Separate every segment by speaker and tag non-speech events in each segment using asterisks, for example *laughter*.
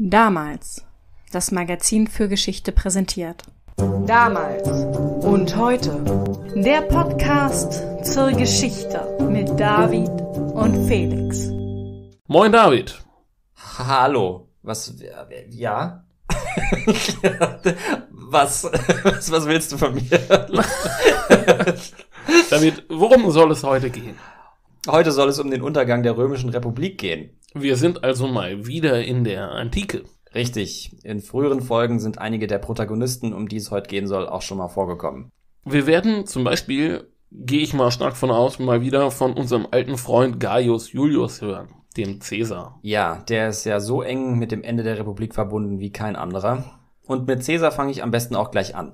Speaker 1: Damals. Das Magazin für Geschichte präsentiert. Damals und heute. Der Podcast zur Geschichte mit
Speaker 2: David und Felix.
Speaker 1: Moin David. Hallo. Was ja? *laughs* was, was was willst
Speaker 3: du von mir? David, worum soll es heute gehen?
Speaker 1: Heute soll es um den Untergang der römischen Republik gehen. Wir sind also mal wieder in der Antike. Richtig. In früheren Folgen sind einige der Protagonisten, um die es heute gehen soll, auch schon mal vorgekommen.
Speaker 3: Wir werden zum Beispiel, gehe ich mal stark von aus, mal wieder von unserem
Speaker 1: alten Freund Gaius Julius hören, dem Cäsar. Ja, der ist ja so eng mit dem Ende der Republik verbunden wie kein anderer. Und mit Cäsar fange ich am besten auch gleich an.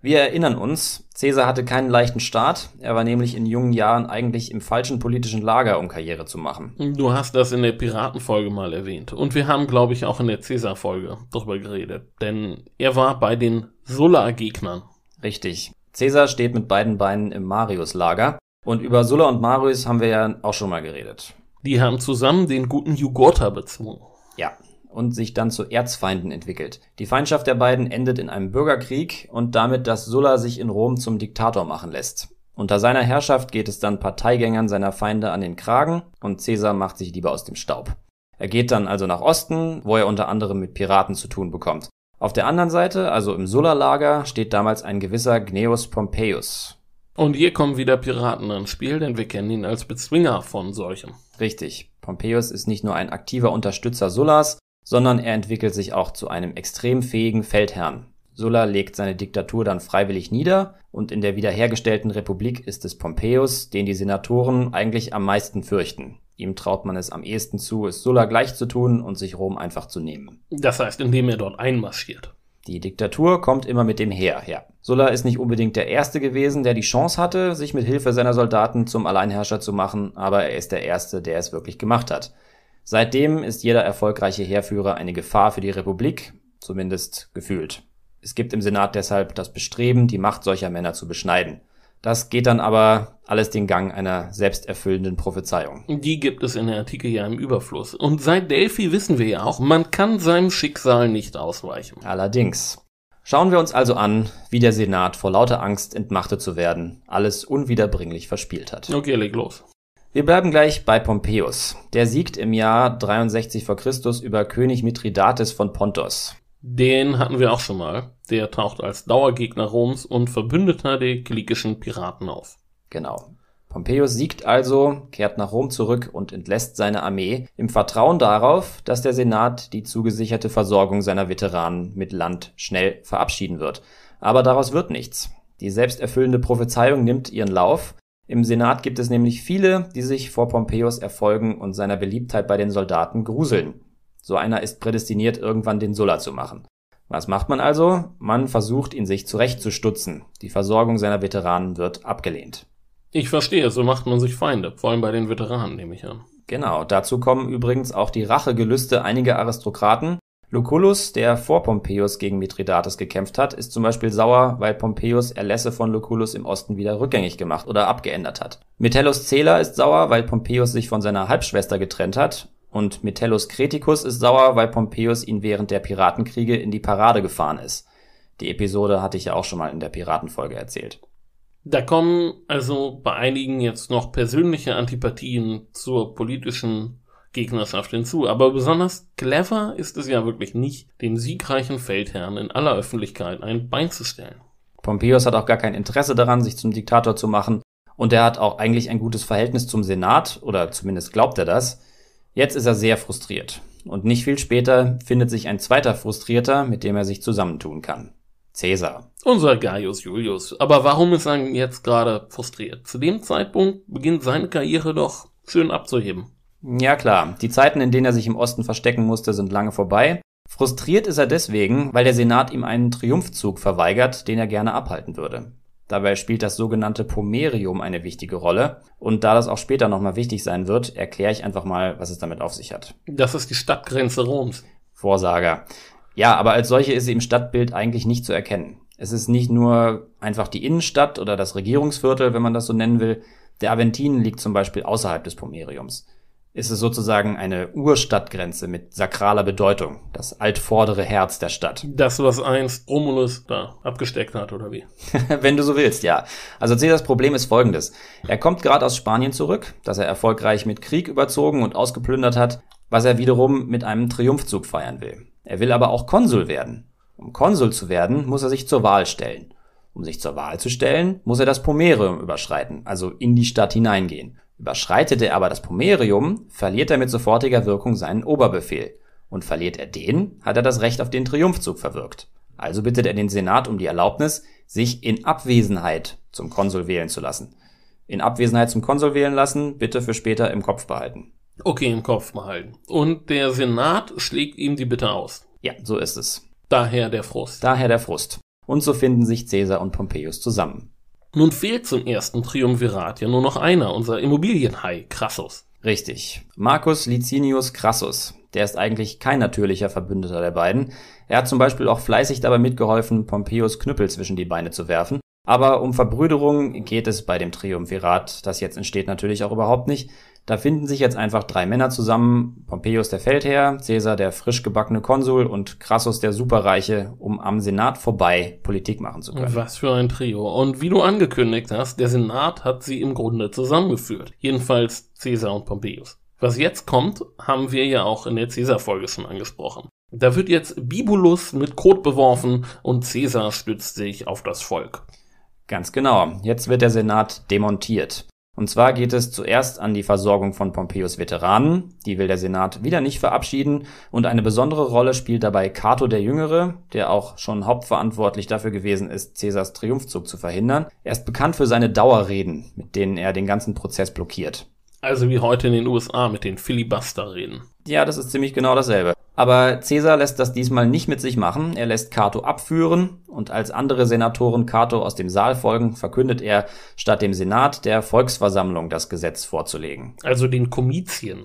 Speaker 1: Wir erinnern uns, Caesar hatte keinen leichten Start. Er war nämlich in jungen Jahren eigentlich im falschen politischen Lager, um Karriere zu machen. Du hast das in der Piratenfolge mal erwähnt. Und wir haben, glaube ich, auch in der Caesar-Folge darüber geredet. Denn er war bei den Sulla-Gegnern. Richtig. Caesar steht mit beiden Beinen im Marius-Lager. Und über Sulla und Marius haben wir ja auch schon mal geredet. Die haben zusammen den guten Jugurta bezwungen. Ja, und sich dann zu Erzfeinden entwickelt. Die Feindschaft der beiden endet in einem Bürgerkrieg und damit, dass Sulla sich in Rom zum Diktator machen lässt. Unter seiner Herrschaft geht es dann Parteigängern seiner Feinde an den Kragen und Caesar macht sich lieber aus dem Staub. Er geht dann also nach Osten, wo er unter anderem mit Piraten zu tun bekommt. Auf der anderen Seite, also im Sulla-Lager, steht damals ein gewisser Gneus Pompeius. Und hier kommen wieder Piraten ins Spiel, denn wir kennen ihn als Bezwinger von solchen. Richtig. Pompeius ist nicht nur ein aktiver Unterstützer Sullas, sondern er entwickelt sich auch zu einem extrem fähigen Feldherrn. Sulla legt seine Diktatur dann freiwillig nieder und in der wiederhergestellten Republik ist es Pompeius, den die Senatoren eigentlich am meisten fürchten. Ihm traut man es am ehesten zu, es Sulla gleich zu tun und sich Rom einfach zu nehmen. Das heißt, indem er dort einmarschiert. Die Diktatur kommt immer mit dem Heer her. Sulla ist nicht unbedingt der Erste gewesen, der die Chance hatte, sich mit Hilfe seiner Soldaten zum Alleinherrscher zu machen, aber er ist der Erste, der es wirklich gemacht hat. Seitdem ist jeder erfolgreiche Heerführer eine Gefahr für die Republik, zumindest gefühlt. Es gibt im Senat deshalb das Bestreben, die Macht solcher Männer zu beschneiden. Das geht dann aber alles den Gang einer selbsterfüllenden Prophezeiung.
Speaker 3: Die gibt es in der Artikel ja im Überfluss.
Speaker 1: Und seit Delphi wissen wir ja auch, man kann seinem Schicksal nicht ausweichen. Allerdings. Schauen wir uns also an, wie der Senat vor lauter Angst, entmachtet zu werden, alles unwiederbringlich verspielt hat. Okay, leg los. Wir bleiben gleich bei Pompeius. Der siegt im Jahr 63 vor Christus über König Mithridates von Pontos. Den hatten wir auch schon mal. Der taucht als Dauergegner Roms und Verbündeter der kilikischen Piraten auf. Genau. Pompeius siegt also, kehrt nach Rom zurück und entlässt seine Armee im Vertrauen darauf, dass der Senat die zugesicherte Versorgung seiner Veteranen mit Land schnell verabschieden wird. Aber daraus wird nichts. Die selbsterfüllende Prophezeiung nimmt ihren Lauf im Senat gibt es nämlich viele, die sich vor Pompeius Erfolgen und seiner Beliebtheit bei den Soldaten gruseln. So einer ist prädestiniert, irgendwann den Sulla zu machen. Was macht man also? Man versucht, ihn sich zurechtzustutzen. Die Versorgung seiner Veteranen wird abgelehnt. Ich verstehe, so macht man sich Feinde, vor allem bei den Veteranen, nehme ich an. Genau, dazu kommen übrigens auch die Rachegelüste einiger Aristokraten, Lucullus, der vor Pompeius gegen Mithridates gekämpft hat, ist zum Beispiel sauer, weil Pompeius Erlässe von Lucullus im Osten wieder rückgängig gemacht oder abgeändert hat. Metellus Cela ist sauer, weil Pompeius sich von seiner Halbschwester getrennt hat. Und Metellus Creticus ist sauer, weil Pompeius ihn während der Piratenkriege in die Parade gefahren ist. Die Episode hatte ich ja auch schon mal in der Piratenfolge erzählt.
Speaker 3: Da kommen also bei einigen jetzt noch persönliche Antipathien zur politischen Gegners auf Aber besonders clever ist es ja
Speaker 1: wirklich nicht, dem siegreichen Feldherrn in aller Öffentlichkeit ein Bein zu stellen. Pompeius hat auch gar kein Interesse daran, sich zum Diktator zu machen, und er hat auch eigentlich ein gutes Verhältnis zum Senat, oder zumindest glaubt er das. Jetzt ist er sehr frustriert. Und nicht viel später findet sich ein zweiter Frustrierter, mit dem er sich zusammentun kann. Cäsar.
Speaker 3: Unser Gaius Julius. Aber warum ist er jetzt gerade frustriert? Zu dem Zeitpunkt beginnt seine Karriere doch
Speaker 1: schön abzuheben. Ja klar, die Zeiten, in denen er sich im Osten verstecken musste, sind lange vorbei. Frustriert ist er deswegen, weil der Senat ihm einen Triumphzug verweigert, den er gerne abhalten würde. Dabei spielt das sogenannte Pomerium eine wichtige Rolle. Und da das auch später nochmal wichtig sein wird, erkläre ich einfach mal, was es damit auf sich hat. Das ist die Stadtgrenze Roms. Vorsager. Ja, aber als solche ist sie im Stadtbild eigentlich nicht zu erkennen. Es ist nicht nur einfach die Innenstadt oder das Regierungsviertel, wenn man das so nennen will. Der Aventin liegt zum Beispiel außerhalb des Pomeriums ist es sozusagen eine Urstadtgrenze mit sakraler Bedeutung, das altvordere Herz der Stadt.
Speaker 3: Das, was einst Romulus da abgesteckt hat, oder wie?
Speaker 1: *laughs* Wenn du so willst, ja. Also Caesars Problem ist folgendes. Er kommt gerade aus Spanien zurück, das er erfolgreich mit Krieg überzogen und ausgeplündert hat, was er wiederum mit einem Triumphzug feiern will. Er will aber auch Konsul werden. Um Konsul zu werden, muss er sich zur Wahl stellen. Um sich zur Wahl zu stellen, muss er das Pomerium überschreiten, also in die Stadt hineingehen. Überschreitet er aber das Pomerium, verliert er mit sofortiger Wirkung seinen Oberbefehl, und verliert er den, hat er das Recht auf den Triumphzug verwirkt. Also bittet er den Senat um die Erlaubnis, sich in Abwesenheit zum Konsul wählen zu lassen. In Abwesenheit zum Konsul wählen lassen, bitte für später im Kopf behalten.
Speaker 3: Okay, im Kopf behalten. Und der Senat schlägt ihm die Bitte aus. Ja, so ist es. Daher der Frust.
Speaker 1: Daher der Frust. Und so finden sich Caesar und Pompeius zusammen. Nun fehlt zum ersten Triumvirat ja nur noch einer, unser Immobilienhai Crassus. Richtig. Marcus Licinius Crassus. Der ist eigentlich kein natürlicher Verbündeter der beiden. Er hat zum Beispiel auch fleißig dabei mitgeholfen, Pompeius Knüppel zwischen die Beine zu werfen. Aber um Verbrüderung geht es bei dem Triumvirat. Das jetzt entsteht natürlich auch überhaupt nicht. Da finden sich jetzt einfach drei Männer zusammen, Pompeius der Feldherr, Caesar der frisch gebackene Konsul und Crassus der Superreiche, um am Senat vorbei Politik machen zu können. Was
Speaker 3: für ein Trio. Und wie du angekündigt hast, der Senat hat sie im Grunde zusammengeführt. Jedenfalls Caesar und Pompeius. Was jetzt kommt, haben wir ja auch in der Caesar-Folge schon angesprochen. Da
Speaker 1: wird jetzt Bibulus mit Kot beworfen und Caesar stützt sich auf das Volk. Ganz genau. Jetzt wird der Senat demontiert. Und zwar geht es zuerst an die Versorgung von Pompeius Veteranen, die will der Senat wieder nicht verabschieden, und eine besondere Rolle spielt dabei Cato der Jüngere, der auch schon hauptverantwortlich dafür gewesen ist, Caesars Triumphzug zu verhindern. Er ist bekannt für seine Dauerreden, mit denen er den ganzen Prozess blockiert.
Speaker 3: Also wie heute in den USA mit den Filibusterreden.
Speaker 1: Ja, das ist ziemlich genau dasselbe. Aber Caesar lässt das diesmal nicht mit sich machen. Er lässt Cato abführen und als andere Senatoren Cato aus dem Saal folgen, verkündet er statt dem Senat der Volksversammlung das Gesetz vorzulegen.
Speaker 3: Also den Komizien.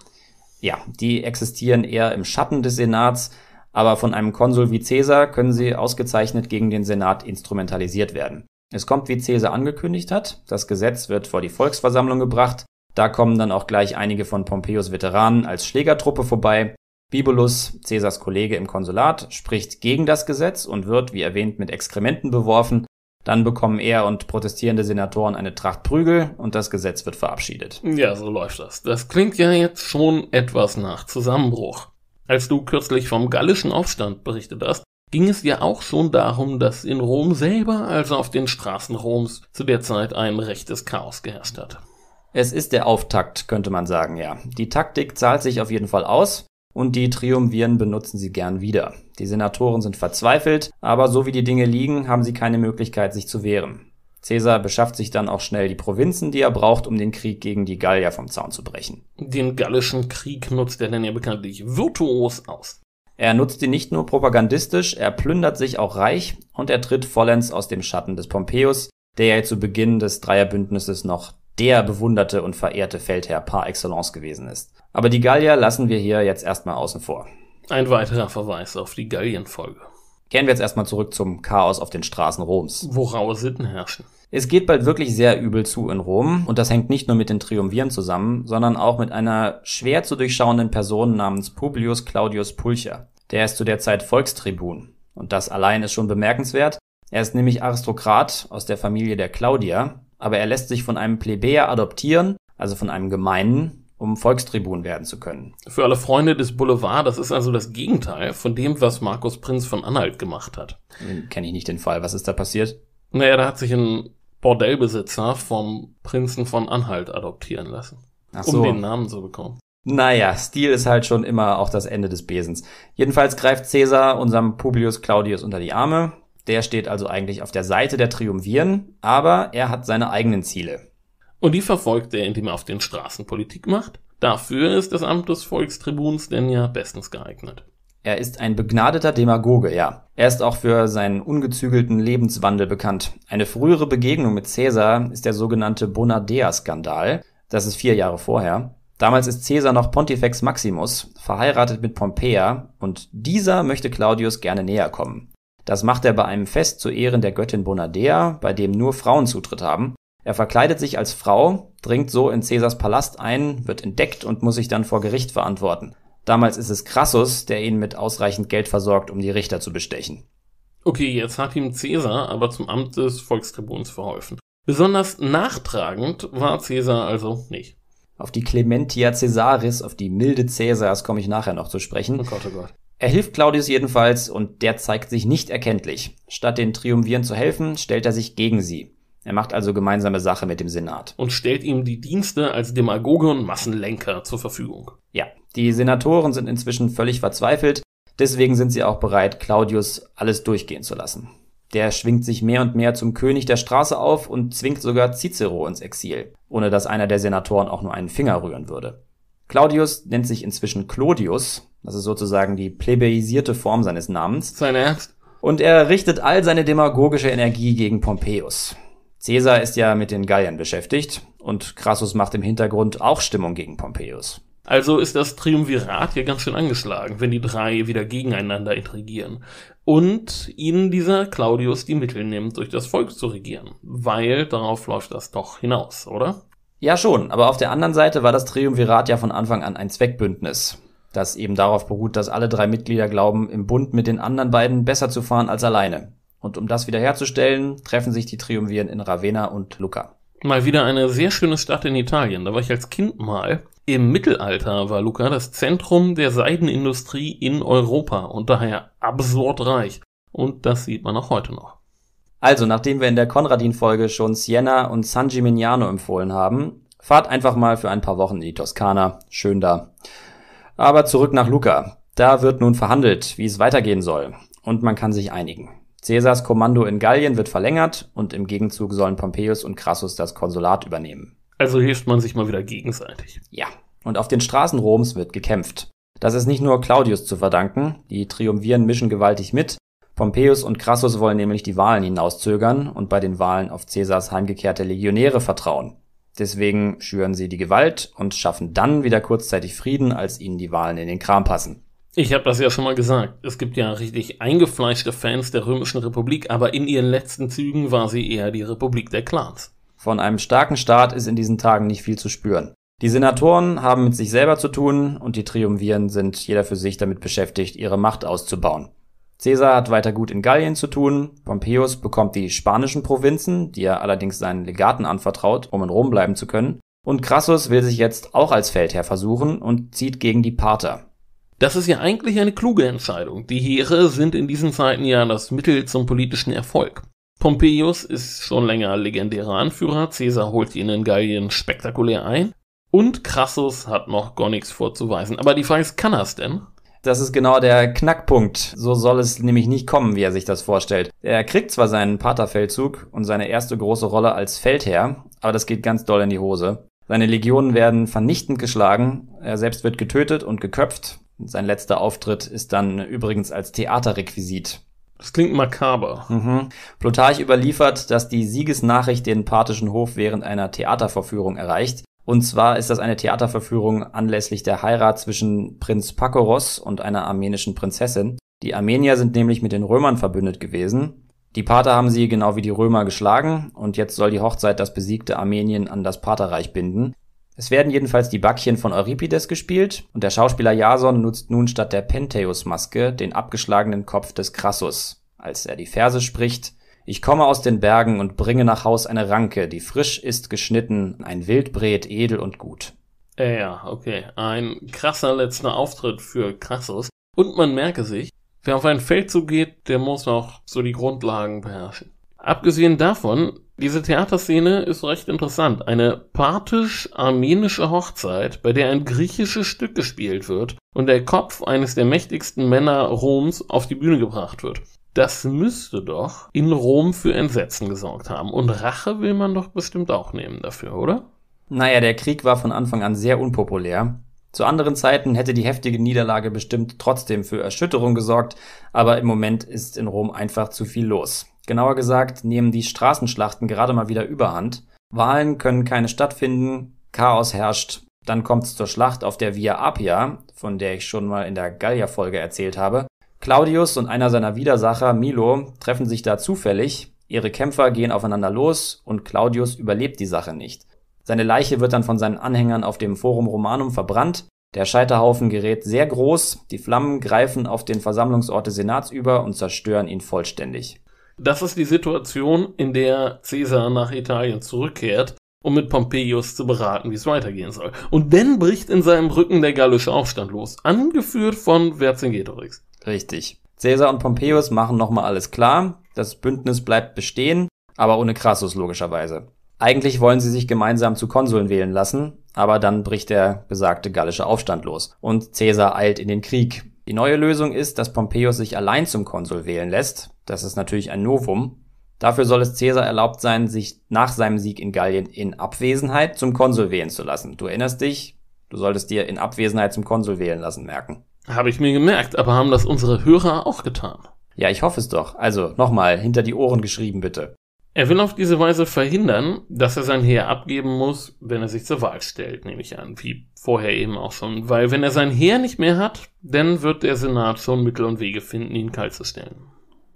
Speaker 1: Ja, die existieren eher im Schatten des Senats, aber von einem Konsul wie Caesar können sie ausgezeichnet gegen den Senat instrumentalisiert werden. Es kommt, wie Caesar angekündigt hat, das Gesetz wird vor die Volksversammlung gebracht, da kommen dann auch gleich einige von Pompeius Veteranen als Schlägertruppe vorbei. Bibulus, Caesars Kollege im Konsulat, spricht gegen das Gesetz und wird, wie erwähnt, mit Exkrementen beworfen. Dann bekommen er und protestierende Senatoren eine Tracht Prügel und das Gesetz wird verabschiedet.
Speaker 3: Ja, so läuft das. Das klingt ja jetzt schon etwas nach Zusammenbruch. Als du kürzlich vom gallischen Aufstand berichtet hast, ging es ja auch schon darum, dass in Rom selber, also auf den Straßen Roms, zu der Zeit ein rechtes Chaos geherrscht hat.
Speaker 1: Es ist der Auftakt, könnte man sagen, ja. Die Taktik zahlt sich auf jeden Fall aus und die Triumviren benutzen sie gern wieder. Die Senatoren sind verzweifelt, aber so wie die Dinge liegen, haben sie keine Möglichkeit, sich zu wehren. Caesar beschafft sich dann auch schnell die Provinzen, die er braucht, um den Krieg gegen die Gallier vom Zaun zu brechen. Den gallischen Krieg nutzt er dann ja bekanntlich virtuos aus. Er nutzt ihn nicht nur propagandistisch, er plündert sich auch reich und er tritt vollends aus dem Schatten des Pompeius, der ja zu Beginn des Dreierbündnisses noch der bewunderte und verehrte Feldherr par excellence gewesen ist. Aber die Gallier lassen wir hier jetzt erstmal außen vor.
Speaker 3: Ein weiterer Verweis
Speaker 1: auf die Gallienfolge. folge Kehren wir jetzt erstmal zurück zum Chaos auf den Straßen Roms. Wo raue Sitten herrschen. Es geht bald wirklich sehr übel zu in Rom und das hängt nicht nur mit den Triumviren zusammen, sondern auch mit einer schwer zu durchschauenden Person namens Publius Claudius Pulcher. Der ist zu der Zeit Volkstribun und das allein ist schon bemerkenswert. Er ist nämlich Aristokrat aus der Familie der Claudia, aber er lässt sich von einem Plebejer adoptieren, also von einem Gemeinen, um Volkstribun werden zu können. Für alle Freunde des Boulevard, das ist also das Gegenteil von dem,
Speaker 3: was Markus Prinz von Anhalt gemacht hat.
Speaker 1: Kenne ich nicht den Fall. Was ist da passiert? Naja, da hat sich
Speaker 3: ein Bordellbesitzer vom Prinzen von Anhalt adoptieren lassen. Ach so. Um den Namen zu bekommen.
Speaker 1: Naja, Stil ist halt schon immer auch das Ende des Besens. Jedenfalls greift Caesar unserem Publius Claudius unter die Arme, der steht also eigentlich auf der Seite der Triumviren, aber er hat seine eigenen Ziele. Und die verfolgt er, indem er auf den Straßen Politik
Speaker 3: macht. Dafür ist das Amt des Volkstribuns denn ja bestens geeignet.
Speaker 1: Er ist ein begnadeter Demagoge, ja. Er ist auch für seinen ungezügelten Lebenswandel bekannt. Eine frühere Begegnung mit Caesar ist der sogenannte Bonadea-Skandal. Das ist vier Jahre vorher. Damals ist Caesar noch Pontifex Maximus, verheiratet mit Pompeia, und dieser möchte Claudius gerne näher kommen. Das macht er bei einem Fest zu Ehren der Göttin Bonadea, bei dem nur Frauen Zutritt haben. Er verkleidet sich als Frau, dringt so in Caesars Palast ein, wird entdeckt und muss sich dann vor Gericht verantworten. Damals ist es Crassus, der ihn mit ausreichend Geld versorgt, um die Richter zu bestechen.
Speaker 3: Okay, jetzt hat ihm Caesar aber zum Amt des Volkstribuns
Speaker 1: verholfen. Besonders nachtragend war Caesar also nicht. Auf die Clementia Caesaris, auf die milde Caesars komme ich nachher noch zu sprechen. Oh Gott, oh Gott. Er hilft Claudius jedenfalls und der zeigt sich nicht erkenntlich. Statt den Triumviren zu helfen, stellt er sich gegen sie. Er macht also gemeinsame Sache mit dem Senat. Und stellt ihm die Dienste als Demagoge und Massenlenker zur Verfügung. Ja, die Senatoren sind inzwischen völlig verzweifelt, deswegen sind sie auch bereit, Claudius alles durchgehen zu lassen. Der schwingt sich mehr und mehr zum König der Straße auf und zwingt sogar Cicero ins Exil, ohne dass einer der Senatoren auch nur einen Finger rühren würde. Claudius nennt sich inzwischen Clodius, das ist sozusagen die plebeisierte Form seines Namens. Sein Ernst? Und er richtet all seine demagogische Energie gegen Pompeius. Caesar ist ja mit den Galliern beschäftigt und Crassus macht im Hintergrund auch Stimmung gegen Pompeius.
Speaker 3: Also ist das Triumvirat ja ganz schön angeschlagen, wenn die drei wieder gegeneinander intrigieren und ihnen dieser Claudius die Mittel nimmt, durch das Volk zu regieren, weil
Speaker 1: darauf läuft das doch hinaus, oder? Ja, schon. Aber auf der anderen Seite war das Triumvirat ja von Anfang an ein Zweckbündnis, das eben darauf beruht, dass alle drei Mitglieder glauben, im Bund mit den anderen beiden besser zu fahren als alleine. Und um das wiederherzustellen, treffen sich die Triumviren in Ravenna und Lucca.
Speaker 3: Mal wieder eine sehr schöne Stadt in Italien. Da war ich als Kind mal. Im Mittelalter war Lucca das Zentrum der Seidenindustrie in Europa und daher absurd reich. Und das sieht man auch heute
Speaker 1: noch. Also, nachdem wir in der Konradin-Folge schon Siena und San Gimignano empfohlen haben, fahrt einfach mal für ein paar Wochen in die Toskana. Schön da. Aber zurück nach Luca. Da wird nun verhandelt, wie es weitergehen soll. Und man kann sich einigen. Caesars Kommando in Gallien wird verlängert und im Gegenzug sollen Pompeius und Crassus das Konsulat übernehmen.
Speaker 3: Also hilft man sich mal wieder gegenseitig. Ja.
Speaker 1: Und auf den Straßen Roms wird gekämpft. Das ist nicht nur Claudius zu verdanken, die Triumviren mischen gewaltig mit, Pompeius und Crassus wollen nämlich die Wahlen hinauszögern und bei den Wahlen auf Caesars heimgekehrte Legionäre vertrauen. Deswegen schüren sie die Gewalt und schaffen dann wieder kurzzeitig Frieden, als ihnen die Wahlen in den Kram passen.
Speaker 3: Ich habe das ja schon mal gesagt. Es gibt ja richtig eingefleischte Fans der Römischen Republik, aber in ihren letzten Zügen war sie eher die Republik
Speaker 1: der Clans. Von einem starken Staat ist in diesen Tagen nicht viel zu spüren. Die Senatoren haben mit sich selber zu tun und die Triumviren sind jeder für sich damit beschäftigt, ihre Macht auszubauen. Caesar hat weiter gut in Gallien zu tun, Pompeius bekommt die spanischen Provinzen, die er allerdings seinen Legaten anvertraut, um in Rom bleiben zu können, und Crassus will sich jetzt auch als Feldherr versuchen und zieht gegen die Parther. Das ist ja eigentlich eine kluge Entscheidung. Die
Speaker 3: Heere sind in diesen Zeiten ja das Mittel zum politischen Erfolg. Pompeius ist schon länger legendärer Anführer, Caesar holt ihn in Gallien spektakulär ein und Crassus
Speaker 1: hat noch gar nichts vorzuweisen. Aber die Frage ist, kann er's denn? Das ist genau der Knackpunkt. So soll es nämlich nicht kommen, wie er sich das vorstellt. Er kriegt zwar seinen Paterfeldzug und seine erste große Rolle als Feldherr, aber das geht ganz doll in die Hose. Seine Legionen werden vernichtend geschlagen, er selbst wird getötet und geköpft. Sein letzter Auftritt ist dann übrigens als Theaterrequisit. Das klingt makaber. Mhm. Plutarch überliefert, dass die Siegesnachricht den parthischen Hof während einer Theatervorführung erreicht. Und zwar ist das eine Theaterverführung anlässlich der Heirat zwischen Prinz Pakoros und einer armenischen Prinzessin. Die Armenier sind nämlich mit den Römern verbündet gewesen. Die Pater haben sie genau wie die Römer geschlagen und jetzt soll die Hochzeit das besiegte Armenien an das Paterreich binden. Es werden jedenfalls die Backchen von Euripides gespielt und der Schauspieler Jason nutzt nun statt der Pentheus-Maske den abgeschlagenen Kopf des Crassus. Als er die Verse spricht, ich komme aus den Bergen und bringe nach Haus eine Ranke, die frisch ist geschnitten, ein Wildbret, edel und gut.
Speaker 3: Äh, Ja, okay. Ein krasser letzter Auftritt für Krassus. Und man merke sich, wer auf ein Feld zugeht, der muss auch so die Grundlagen beherrschen. Abgesehen davon, diese Theaterszene ist recht interessant. Eine parthisch-armenische Hochzeit, bei der ein griechisches Stück gespielt wird und der Kopf eines der mächtigsten Männer Roms auf die Bühne gebracht wird. Das müsste doch in Rom für Entsetzen gesorgt haben. Und
Speaker 1: Rache will man doch bestimmt auch nehmen dafür, oder? Naja, der Krieg war von Anfang an sehr unpopulär. Zu anderen Zeiten hätte die heftige Niederlage bestimmt trotzdem für Erschütterung gesorgt, aber im Moment ist in Rom einfach zu viel los. Genauer gesagt nehmen die Straßenschlachten gerade mal wieder überhand. Wahlen können keine stattfinden, Chaos herrscht. Dann kommt es zur Schlacht auf der Via Appia, von der ich schon mal in der Gallia-Folge erzählt habe. Claudius und einer seiner Widersacher, Milo, treffen sich da zufällig, ihre Kämpfer gehen aufeinander los und Claudius überlebt die Sache nicht. Seine Leiche wird dann von seinen Anhängern auf dem Forum Romanum verbrannt, der Scheiterhaufen gerät sehr groß, die Flammen greifen auf den Versammlungsort des Senats über und zerstören ihn vollständig.
Speaker 3: Das ist die Situation, in der Caesar nach Italien zurückkehrt, um mit Pompeius zu beraten, wie es weitergehen soll.
Speaker 1: Und dann bricht in seinem Rücken der gallische Aufstand los, angeführt von Vercingetorix. Richtig. Caesar und Pompeius machen nochmal alles klar. Das Bündnis bleibt bestehen, aber ohne Crassus logischerweise. Eigentlich wollen sie sich gemeinsam zu Konsuln wählen lassen, aber dann bricht der besagte gallische Aufstand los und Caesar eilt in den Krieg. Die neue Lösung ist, dass Pompeius sich allein zum Konsul wählen lässt. Das ist natürlich ein Novum. Dafür soll es Caesar erlaubt sein, sich nach seinem Sieg in Gallien in Abwesenheit zum Konsul wählen zu lassen. Du erinnerst dich, du solltest dir in Abwesenheit zum Konsul wählen lassen merken. Habe ich mir gemerkt, aber haben das unsere Hörer auch getan? Ja, ich hoffe es doch. Also nochmal, hinter die Ohren geschrieben bitte. Er will auf diese Weise
Speaker 3: verhindern, dass er sein Heer abgeben muss, wenn er sich zur Wahl stellt, nehme ich an, wie vorher eben auch schon. Weil wenn er sein Heer nicht mehr hat, dann wird der Senat schon Mittel und Wege finden, ihn
Speaker 1: kaltzustellen.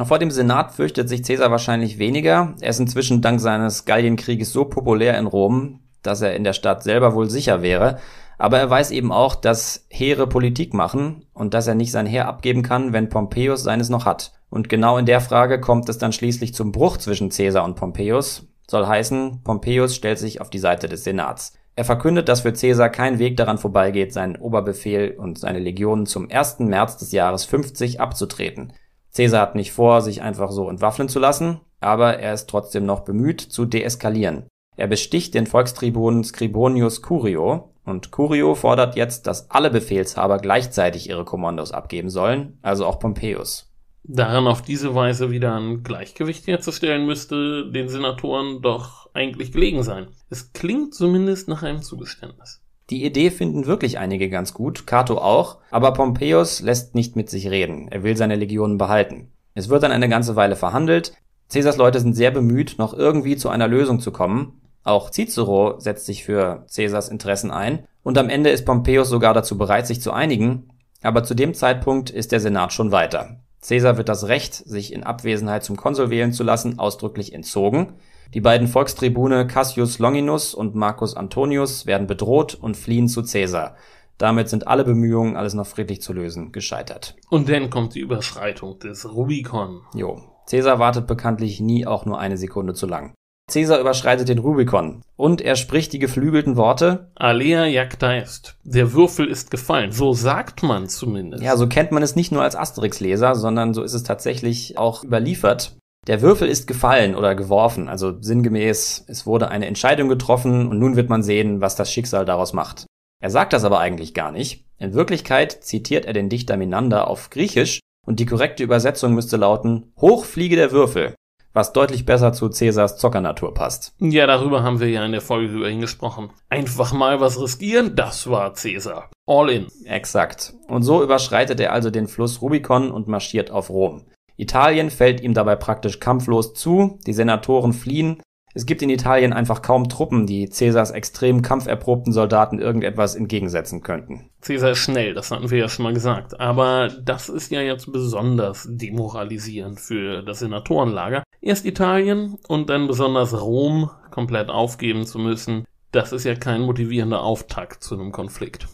Speaker 1: Vor dem Senat fürchtet sich Caesar wahrscheinlich weniger. Er ist inzwischen dank seines Gallienkrieges so populär in Rom, dass er in der Stadt selber wohl sicher wäre. Aber er weiß eben auch, dass Heere Politik machen und dass er nicht sein Heer abgeben kann, wenn Pompeius seines noch hat. Und genau in der Frage kommt es dann schließlich zum Bruch zwischen Caesar und Pompeius. Soll heißen, Pompeius stellt sich auf die Seite des Senats. Er verkündet, dass für Caesar kein Weg daran vorbeigeht, seinen Oberbefehl und seine Legionen zum 1. März des Jahres 50 abzutreten. Caesar hat nicht vor, sich einfach so entwaffnen zu lassen, aber er ist trotzdem noch bemüht zu deeskalieren. Er besticht den Volkstribun Scribonius Curio und Curio fordert jetzt, dass alle Befehlshaber gleichzeitig ihre Kommandos abgeben sollen, also auch Pompeius.
Speaker 3: Daran auf diese Weise wieder ein Gleichgewicht herzustellen müsste, den Senatoren doch eigentlich gelegen sein. Es klingt zumindest nach einem Zugeständnis.
Speaker 1: Die Idee finden wirklich einige ganz gut, Cato auch, aber Pompeius lässt nicht mit sich reden. Er will seine Legionen behalten. Es wird dann eine ganze Weile verhandelt. Caesars Leute sind sehr bemüht, noch irgendwie zu einer Lösung zu kommen, auch Cicero setzt sich für Caesars Interessen ein und am Ende ist Pompeius sogar dazu bereit, sich zu einigen, aber zu dem Zeitpunkt ist der Senat schon weiter. Caesar wird das Recht, sich in Abwesenheit zum Konsul wählen zu lassen, ausdrücklich entzogen. Die beiden Volkstribune Cassius Longinus und Marcus Antonius werden bedroht und fliehen zu Caesar. Damit sind alle Bemühungen, alles noch friedlich zu lösen, gescheitert.
Speaker 3: Und dann kommt die Überschreitung
Speaker 1: des Rubikon. Jo. Caesar wartet bekanntlich nie auch nur eine Sekunde zu lang. Caesar überschreitet den Rubikon und er spricht die geflügelten Worte. Alea jacta est. Der Würfel ist gefallen. So sagt man zumindest. Ja, so kennt man es nicht nur als Asterix-Leser, sondern so ist es tatsächlich auch überliefert. Der Würfel ist gefallen oder geworfen. Also sinngemäß, es wurde eine Entscheidung getroffen und nun wird man sehen, was das Schicksal daraus macht. Er sagt das aber eigentlich gar nicht. In Wirklichkeit zitiert er den Dichter Menander auf Griechisch und die korrekte Übersetzung müsste lauten, hoch fliege der Würfel was deutlich besser zu Cäsars Zockernatur passt. Ja, darüber
Speaker 3: haben wir ja in der Folge über ihn gesprochen.
Speaker 1: Einfach mal was riskieren, das war Cäsar. All in. Exakt. Und so überschreitet er also den Fluss Rubicon und marschiert auf Rom. Italien fällt ihm dabei praktisch kampflos zu, die Senatoren fliehen, es gibt in Italien einfach kaum Truppen, die Cäsars extrem kampferprobten Soldaten irgendetwas entgegensetzen könnten.
Speaker 3: Cäsar ist schnell, das hatten wir ja schon mal gesagt. Aber das ist ja jetzt besonders demoralisierend für das Senatorenlager. Erst Italien und dann besonders Rom komplett aufgeben zu müssen, das ist ja kein motivierender Auftakt zu einem Konflikt.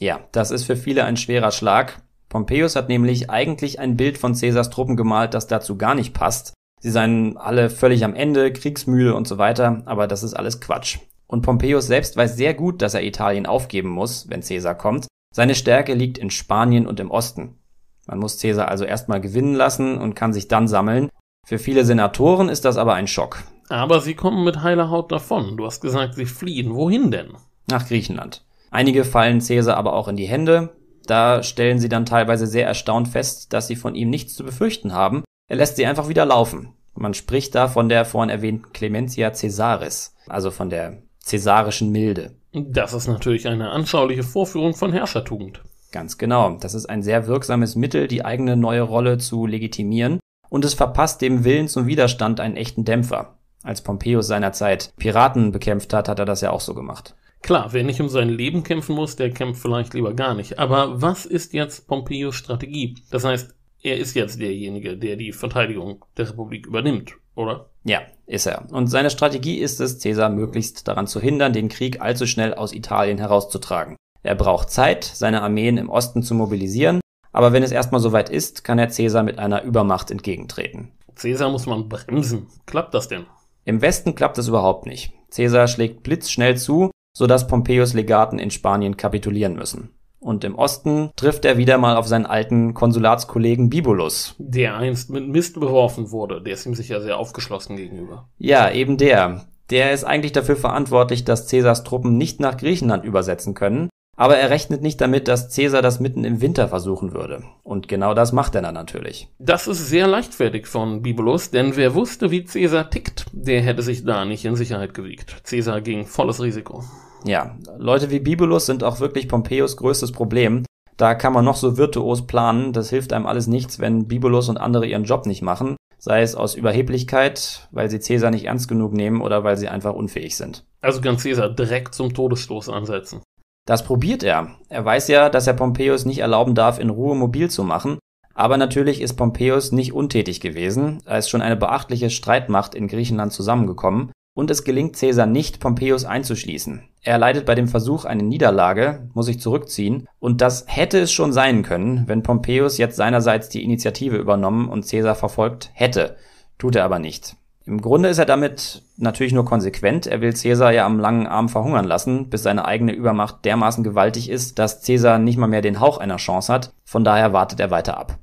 Speaker 1: Ja, das ist für viele ein schwerer Schlag. Pompeius hat nämlich eigentlich ein Bild von Cäsars Truppen gemalt, das dazu gar nicht passt. Sie seien alle völlig am Ende, kriegsmüde und so weiter, aber das ist alles Quatsch. Und Pompeius selbst weiß sehr gut, dass er Italien aufgeben muss, wenn Caesar kommt. Seine Stärke liegt in Spanien und im Osten. Man muss Caesar also erstmal gewinnen lassen und kann sich dann sammeln. Für viele Senatoren ist das aber ein Schock.
Speaker 3: Aber sie kommen
Speaker 1: mit heiler Haut davon. Du hast gesagt, sie fliehen. Wohin denn? Nach Griechenland. Einige fallen Caesar aber auch in die Hände. Da stellen sie dann teilweise sehr erstaunt fest, dass sie von ihm nichts zu befürchten haben er lässt sie einfach wieder laufen. Man spricht da von der vorhin erwähnten Clementia Caesaris, also von der cäsarischen Milde. Das ist natürlich eine anschauliche Vorführung von Herrschertugend. Ganz genau. Das ist ein sehr wirksames Mittel, die eigene neue Rolle zu legitimieren und es verpasst dem Willen zum Widerstand einen echten Dämpfer. Als Pompeius seinerzeit Piraten bekämpft hat, hat er das ja auch so gemacht.
Speaker 3: Klar, wer nicht um sein Leben kämpfen muss, der kämpft vielleicht lieber gar nicht. Aber was ist jetzt Pompeius Strategie? Das heißt, er ist jetzt derjenige, der die Verteidigung der Republik übernimmt, oder? Ja,
Speaker 1: ist er. Und seine Strategie ist es, Caesar möglichst daran zu hindern, den Krieg allzu schnell aus Italien herauszutragen. Er braucht Zeit, seine Armeen im Osten zu mobilisieren, aber wenn es erstmal soweit ist, kann er Caesar mit einer Übermacht entgegentreten.
Speaker 3: Caesar muss man bremsen. Klappt das denn?
Speaker 1: Im Westen klappt es überhaupt nicht. Caesar schlägt blitzschnell zu, sodass Pompeius Legaten in Spanien kapitulieren müssen und im Osten trifft er wieder mal auf seinen alten Konsulatskollegen Bibulus.
Speaker 3: Der einst mit Mist beworfen wurde. Der ist ihm sicher sehr aufgeschlossen gegenüber.
Speaker 1: Ja, eben der. Der ist eigentlich dafür verantwortlich, dass Caesars Truppen nicht nach Griechenland übersetzen können, aber er rechnet nicht damit, dass Caesar das mitten im Winter versuchen würde. Und genau das macht er dann natürlich.
Speaker 3: Das ist sehr leichtfertig von Bibulus, denn wer wusste, wie Caesar tickt, der hätte sich da nicht
Speaker 1: in Sicherheit gewiegt. Caesar ging volles Risiko. Ja, Leute wie Bibulus sind auch wirklich Pompeius größtes Problem. Da kann man noch so virtuos planen, das hilft einem alles nichts, wenn Bibulus und andere ihren Job nicht machen, sei es aus Überheblichkeit, weil sie Cäsar nicht ernst genug nehmen oder weil sie einfach unfähig sind.
Speaker 3: Also kann Cäsar direkt zum Todesstoß ansetzen.
Speaker 1: Das probiert er. Er weiß ja, dass er Pompeius nicht erlauben darf, in Ruhe mobil zu machen, aber natürlich ist Pompeius nicht untätig gewesen, Er ist schon eine beachtliche Streitmacht in Griechenland zusammengekommen und es gelingt Caesar nicht, Pompeius einzuschließen. Er leidet bei dem Versuch eine Niederlage, muss sich zurückziehen und das hätte es schon sein können, wenn Pompeius jetzt seinerseits die Initiative übernommen und Caesar verfolgt hätte, tut er aber nicht. Im Grunde ist er damit natürlich nur konsequent, er will Caesar ja am langen Arm verhungern lassen, bis seine eigene Übermacht dermaßen gewaltig ist, dass Caesar nicht mal mehr den Hauch einer Chance hat, von daher wartet er weiter ab.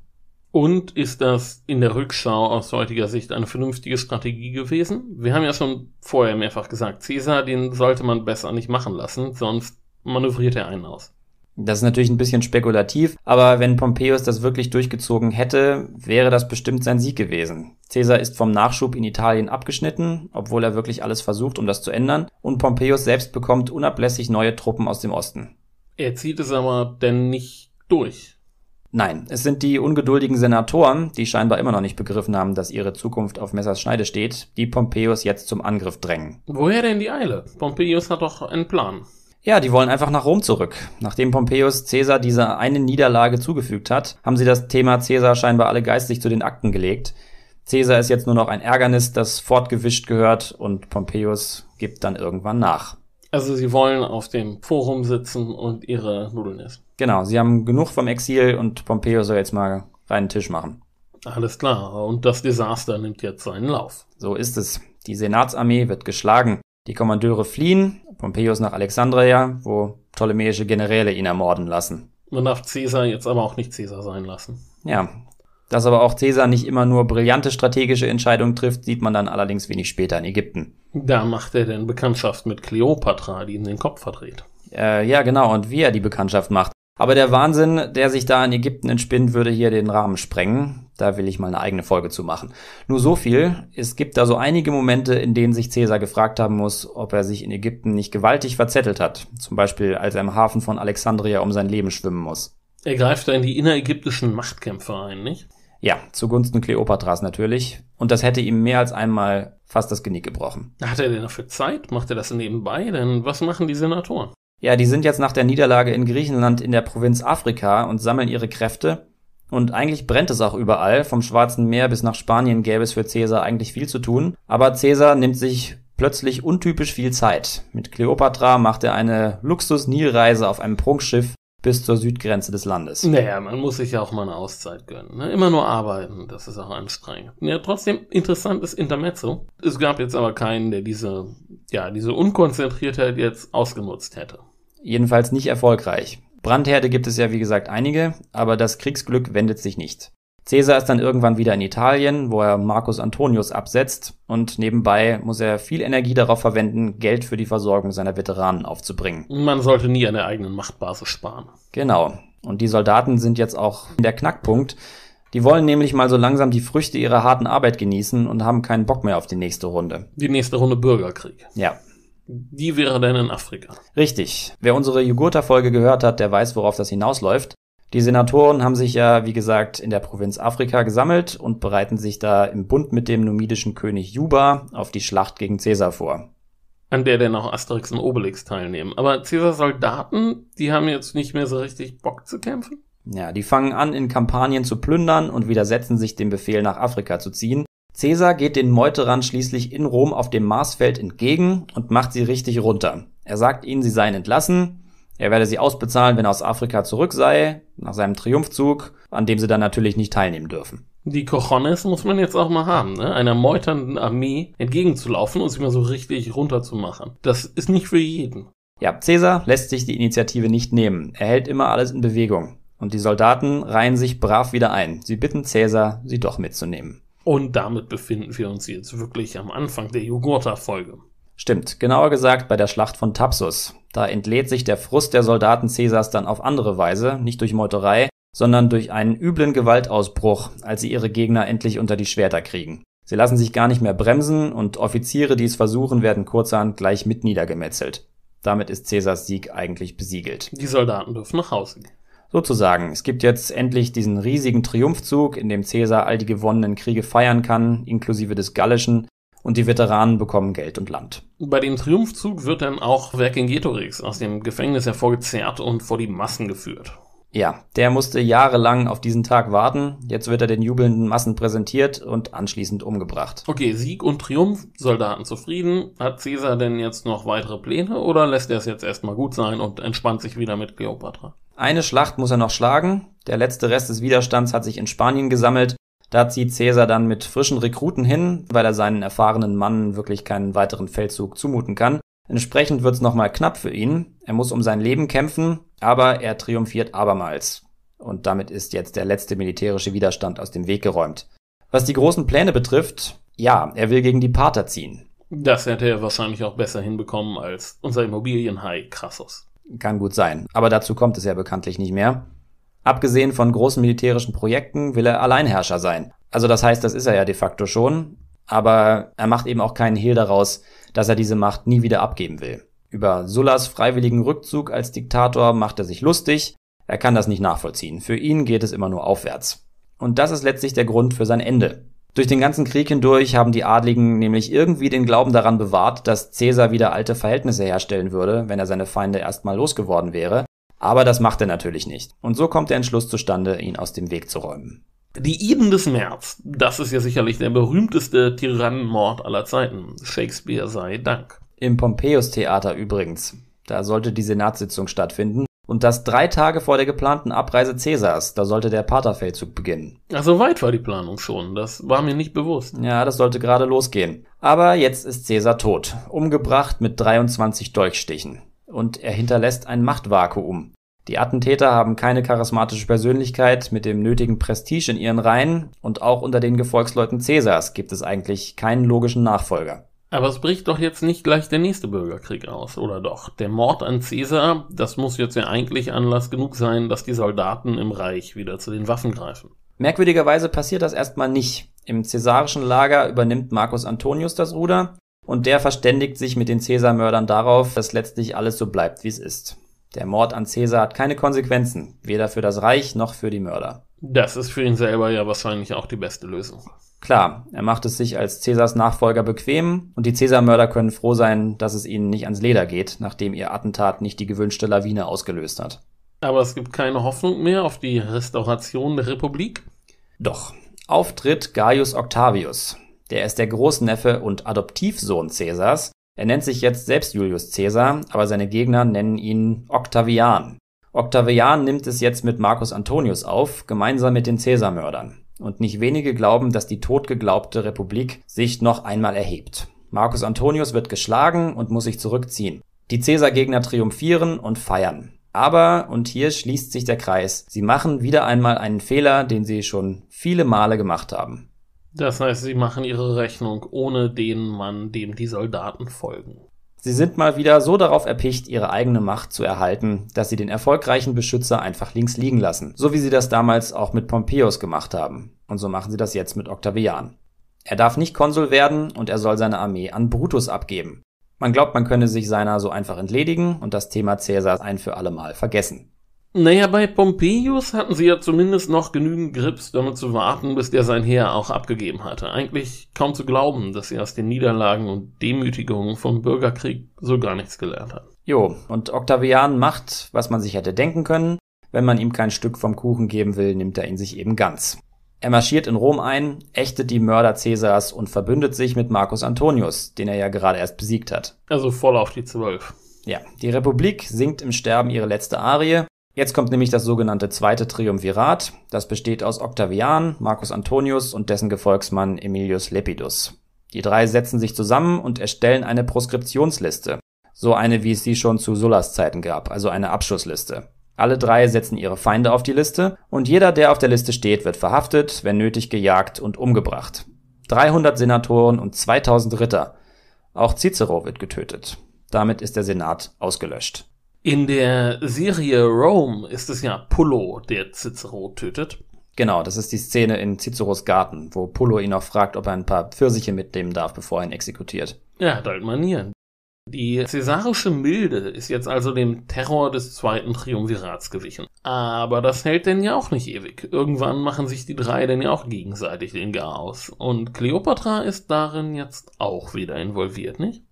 Speaker 3: Und ist das in der Rückschau aus heutiger Sicht eine vernünftige Strategie gewesen? Wir haben ja schon vorher mehrfach gesagt, Caesar, den sollte man besser nicht machen lassen, sonst manövriert er einen aus.
Speaker 1: Das ist natürlich ein bisschen spekulativ, aber wenn Pompeius das wirklich durchgezogen hätte, wäre das bestimmt sein Sieg gewesen. Caesar ist vom Nachschub in Italien abgeschnitten, obwohl er wirklich alles versucht, um das zu ändern, und Pompeius selbst bekommt unablässig neue Truppen aus dem Osten. Er zieht es aber denn nicht durch. Nein, es sind die ungeduldigen Senatoren, die scheinbar immer noch nicht begriffen haben, dass ihre Zukunft auf Messers Schneide steht, die Pompeius jetzt zum Angriff drängen.
Speaker 3: Woher denn die Eile? Pompeius hat doch einen Plan.
Speaker 1: Ja, die wollen einfach nach Rom zurück. Nachdem Pompeius Caesar diese eine Niederlage zugefügt hat, haben sie das Thema Caesar scheinbar alle geistig zu den Akten gelegt. Caesar ist jetzt nur noch ein Ärgernis, das fortgewischt gehört und Pompeius gibt dann irgendwann nach.
Speaker 3: Also sie wollen auf dem Forum sitzen und ihre Nudeln essen.
Speaker 1: Genau, sie haben genug vom Exil und Pompeo soll jetzt mal reinen Tisch machen. Alles klar, und das Desaster nimmt jetzt seinen Lauf. So ist es. Die Senatsarmee wird geschlagen, die Kommandeure fliehen, Pompeius nach Alexandria, wo ptolemäische Generäle ihn ermorden lassen.
Speaker 3: Man darf Caesar jetzt aber auch nicht Caesar sein lassen.
Speaker 1: Ja. Dass aber auch Caesar nicht immer nur brillante strategische Entscheidungen trifft, sieht man dann allerdings wenig später in Ägypten. Da macht er denn Bekanntschaft mit Kleopatra, die ihm den Kopf verdreht. Äh, ja, genau. Und wie er die Bekanntschaft macht. Aber der Wahnsinn, der sich da in Ägypten entspinnt, würde hier den Rahmen sprengen. Da will ich mal eine eigene Folge zu machen. Nur so viel. Es gibt da so einige Momente, in denen sich Cäsar gefragt haben muss, ob er sich in Ägypten nicht gewaltig verzettelt hat. Zum Beispiel, als er im Hafen von Alexandria um sein Leben schwimmen muss. Er greift da in die innerägyptischen Machtkämpfe ein, nicht? Ja, zugunsten Kleopatras natürlich. Und das hätte ihm mehr als einmal fast das Genick gebrochen. Hat er denn dafür Zeit? Macht er das nebenbei? Denn was machen die Senatoren? Ja, die sind jetzt nach der Niederlage in Griechenland in der Provinz Afrika und sammeln ihre Kräfte. Und eigentlich brennt es auch überall. Vom Schwarzen Meer bis nach Spanien gäbe es für Caesar eigentlich viel zu tun. Aber Caesar nimmt sich plötzlich untypisch viel Zeit. Mit Kleopatra macht er eine Luxus-Nilreise auf einem Prunkschiff bis zur Südgrenze des Landes. Naja,
Speaker 3: man muss sich ja auch mal eine Auszeit gönnen. Ne? Immer nur arbeiten, das ist auch anstrengend. Ja, trotzdem interessantes Intermezzo. Es gab jetzt aber keinen, der diese,
Speaker 1: ja, diese Unkonzentriertheit jetzt ausgenutzt hätte. Jedenfalls nicht erfolgreich. Brandherde gibt es ja wie gesagt einige, aber das Kriegsglück wendet sich nicht. Caesar ist dann irgendwann wieder in Italien, wo er Marcus Antonius absetzt und nebenbei muss er viel Energie darauf verwenden, Geld für die Versorgung seiner Veteranen aufzubringen.
Speaker 3: Man sollte nie an der eigenen Machtbasis
Speaker 1: sparen. Genau. Und die Soldaten sind jetzt auch in der Knackpunkt. Die wollen nämlich mal so langsam die Früchte ihrer harten Arbeit genießen und haben keinen Bock mehr auf die nächste Runde.
Speaker 3: Die nächste Runde Bürgerkrieg. Ja. Die wäre dann in Afrika.
Speaker 1: Richtig. Wer unsere jugurta folge gehört hat, der weiß, worauf das hinausläuft. Die Senatoren haben sich ja, wie gesagt, in der Provinz Afrika gesammelt und bereiten sich da im Bund mit dem numidischen König Juba auf die Schlacht gegen Caesar vor.
Speaker 3: An der denn auch Asterix und Obelix teilnehmen. Aber Caesars Soldaten, die haben jetzt nicht mehr so richtig Bock zu kämpfen?
Speaker 1: Ja, die fangen an, in Kampanien zu plündern und widersetzen sich dem Befehl, nach Afrika zu ziehen. Caesar geht den Meuterern schließlich in Rom auf dem Marsfeld entgegen und macht sie richtig runter. Er sagt ihnen, sie seien entlassen, er werde sie ausbezahlen, wenn er aus Afrika zurück sei, nach seinem Triumphzug, an dem sie dann natürlich nicht teilnehmen dürfen.
Speaker 3: Die Cochones muss man jetzt auch mal haben, ne? einer meuternden Armee entgegenzulaufen und sich mal so richtig runterzumachen.
Speaker 1: Das ist nicht für jeden. Ja, Cäsar lässt sich die Initiative nicht nehmen. Er hält immer alles in Bewegung. Und die Soldaten reihen sich brav wieder ein. Sie bitten Cäsar, sie doch mitzunehmen.
Speaker 3: Und damit befinden wir uns jetzt wirklich am Anfang der jugurta folge
Speaker 1: Stimmt, genauer gesagt bei der Schlacht von Tapsus. Da entlädt sich der Frust der Soldaten Caesars dann auf andere Weise, nicht durch Meuterei, sondern durch einen üblen Gewaltausbruch, als sie ihre Gegner endlich unter die Schwerter kriegen. Sie lassen sich gar nicht mehr bremsen und Offiziere, die es versuchen, werden kurzerhand gleich mit niedergemetzelt. Damit ist Caesars Sieg eigentlich besiegelt. Die Soldaten dürfen nach Hause gehen. Sozusagen, es gibt jetzt endlich diesen riesigen Triumphzug, in dem Caesar all die gewonnenen Kriege feiern kann, inklusive des Gallischen, und die Veteranen bekommen Geld und Land.
Speaker 3: Bei dem Triumphzug wird dann auch Vercingetorix aus dem Gefängnis hervorgezerrt und vor die
Speaker 1: Massen geführt. Ja, der musste jahrelang auf diesen Tag warten. Jetzt wird er den jubelnden Massen präsentiert und anschließend umgebracht.
Speaker 3: Okay, Sieg und Triumph, Soldaten zufrieden. Hat
Speaker 1: Caesar denn jetzt noch weitere Pläne oder lässt er es jetzt erstmal gut sein und entspannt sich wieder mit Cleopatra? Eine Schlacht muss er noch schlagen. Der letzte Rest des Widerstands hat sich in Spanien gesammelt da zieht Caesar dann mit frischen Rekruten hin, weil er seinen erfahrenen Mann wirklich keinen weiteren Feldzug zumuten kann. Entsprechend wird's nochmal knapp für ihn. Er muss um sein Leben kämpfen, aber er triumphiert abermals. Und damit ist jetzt der letzte militärische Widerstand aus dem Weg geräumt. Was die großen Pläne betrifft, ja, er will gegen die Pater ziehen. Das hätte er wahrscheinlich auch besser hinbekommen als unser Immobilienhai Crassus. Kann gut sein, aber dazu kommt es ja bekanntlich nicht mehr. Abgesehen von großen militärischen Projekten will er Alleinherrscher sein. Also das heißt, das ist er ja de facto schon, aber er macht eben auch keinen Hehl daraus, dass er diese Macht nie wieder abgeben will. Über Sullas freiwilligen Rückzug als Diktator macht er sich lustig, er kann das nicht nachvollziehen. Für ihn geht es immer nur aufwärts. Und das ist letztlich der Grund für sein Ende. Durch den ganzen Krieg hindurch haben die Adligen nämlich irgendwie den Glauben daran bewahrt, dass Caesar wieder alte Verhältnisse herstellen würde, wenn er seine Feinde erstmal losgeworden wäre, aber das macht er natürlich nicht. Und so kommt der Entschluss zustande, ihn aus dem Weg zu räumen.
Speaker 3: Die Iden des März,
Speaker 1: das ist ja sicherlich der berühmteste Tyrannenmord aller Zeiten. Shakespeare sei Dank. Im Pompeius-Theater übrigens. Da sollte die Senatssitzung stattfinden. Und das drei Tage vor der geplanten Abreise Cäsars. Da sollte der Paterfeldzug beginnen. Ach, so weit war die Planung schon. Das war mir nicht bewusst. Ja, das sollte gerade losgehen. Aber jetzt ist Cäsar tot. Umgebracht mit 23 Dolchstichen und er hinterlässt ein Machtvakuum. Die Attentäter haben keine charismatische Persönlichkeit mit dem nötigen Prestige in ihren Reihen und auch unter den Gefolgsleuten Cäsars gibt es eigentlich keinen logischen Nachfolger.
Speaker 3: Aber es bricht doch jetzt nicht gleich der nächste Bürgerkrieg aus, oder doch? Der Mord an Cäsar, das muss jetzt ja eigentlich Anlass
Speaker 1: genug sein, dass die Soldaten im Reich wieder zu den Waffen greifen. Merkwürdigerweise passiert das erstmal nicht. Im cäsarischen Lager übernimmt Marcus Antonius das Ruder und der verständigt sich mit den Cäsar-Mördern darauf, dass letztlich alles so bleibt, wie es ist. Der Mord an Cäsar hat keine Konsequenzen, weder für das Reich noch für die Mörder.
Speaker 3: Das ist für ihn selber ja wahrscheinlich auch die beste
Speaker 1: Lösung. Klar, er macht es sich als Cäsars Nachfolger bequem und die Cäsar-Mörder können froh sein, dass es ihnen nicht ans Leder geht, nachdem ihr Attentat nicht die gewünschte Lawine ausgelöst hat. Aber es gibt keine Hoffnung mehr auf die Restauration der Republik? Doch. Auftritt Gaius Octavius, der ist der Großneffe und Adoptivsohn Cäsars. Er nennt sich jetzt selbst Julius Cäsar, aber seine Gegner nennen ihn Octavian. Octavian nimmt es jetzt mit Marcus Antonius auf, gemeinsam mit den Cäsarmördern. Und nicht wenige glauben, dass die totgeglaubte Republik sich noch einmal erhebt. Marcus Antonius wird geschlagen und muss sich zurückziehen. Die Caesar-Gegner triumphieren und feiern. Aber, und hier schließt sich der Kreis, sie machen wieder einmal einen Fehler, den sie schon viele Male gemacht haben.
Speaker 3: Das heißt, sie machen ihre Rechnung, ohne den Mann, dem die Soldaten folgen.
Speaker 1: Sie sind mal wieder so darauf erpicht, ihre eigene Macht zu erhalten, dass sie den erfolgreichen Beschützer einfach links liegen lassen, so wie sie das damals auch mit Pompeius gemacht haben. Und so machen sie das jetzt mit Octavian. Er darf nicht Konsul werden und er soll seine Armee an Brutus abgeben. Man glaubt, man könne sich seiner so einfach entledigen und das Thema Caesars ein für allemal vergessen.
Speaker 3: Naja, bei Pompeius hatten sie ja zumindest noch genügend Grips, damit zu warten, bis der sein Heer auch abgegeben hatte. Eigentlich kaum zu glauben, dass sie aus den Niederlagen und Demütigungen vom
Speaker 1: Bürgerkrieg so gar nichts gelernt haben. Jo, und Octavian macht, was man sich hätte denken können. Wenn man ihm kein Stück vom Kuchen geben will, nimmt er ihn sich eben ganz. Er marschiert in Rom ein, ächtet die Mörder Cäsars und verbündet sich mit Marcus Antonius, den er ja gerade erst besiegt hat.
Speaker 3: Also voll auf die Zwölf.
Speaker 1: Ja, die Republik singt im Sterben ihre letzte Arie Jetzt kommt nämlich das sogenannte Zweite Triumvirat. Das besteht aus Octavian, Marcus Antonius und dessen Gefolgsmann Emilius Lepidus. Die drei setzen sich zusammen und erstellen eine Proskriptionsliste. So eine, wie es sie schon zu Sullas Zeiten gab, also eine Abschussliste. Alle drei setzen ihre Feinde auf die Liste und jeder, der auf der Liste steht, wird verhaftet, wenn nötig gejagt und umgebracht. 300 Senatoren und 2000 Ritter. Auch Cicero wird getötet. Damit ist der Senat ausgelöscht.
Speaker 3: In der Serie Rome
Speaker 1: ist es ja Pullo, der Cicero tötet. Genau, das ist die Szene in Ciceros Garten, wo Pullo ihn auch fragt, ob er ein paar Pfirsiche mitnehmen darf, bevor er ihn exekutiert.
Speaker 3: Er hat halt Manieren. Die cäsarische Milde ist jetzt also dem Terror des zweiten Triumvirats gewichen. Aber das hält denn ja auch nicht ewig. Irgendwann machen sich die drei denn ja auch gegenseitig den
Speaker 1: Garaus. Und Cleopatra ist darin jetzt auch wieder involviert, nicht?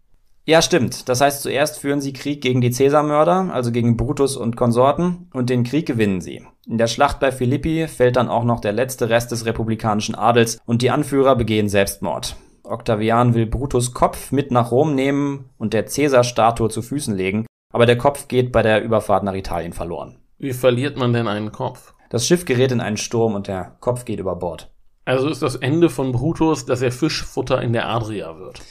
Speaker 1: Ja, stimmt. Das heißt, zuerst führen sie Krieg gegen die Cäsarmörder, also gegen Brutus und Konsorten, und den Krieg gewinnen sie. In der Schlacht bei Philippi fällt dann auch noch der letzte Rest des republikanischen Adels und die Anführer begehen Selbstmord. Octavian will Brutus Kopf mit nach Rom nehmen und der Cäsar-Statue zu Füßen legen, aber der Kopf geht bei der Überfahrt nach Italien verloren.
Speaker 3: Wie verliert man denn einen Kopf?
Speaker 1: Das Schiff gerät in einen Sturm und der Kopf geht über Bord. Also ist das Ende von Brutus, dass er Fischfutter in der Adria wird.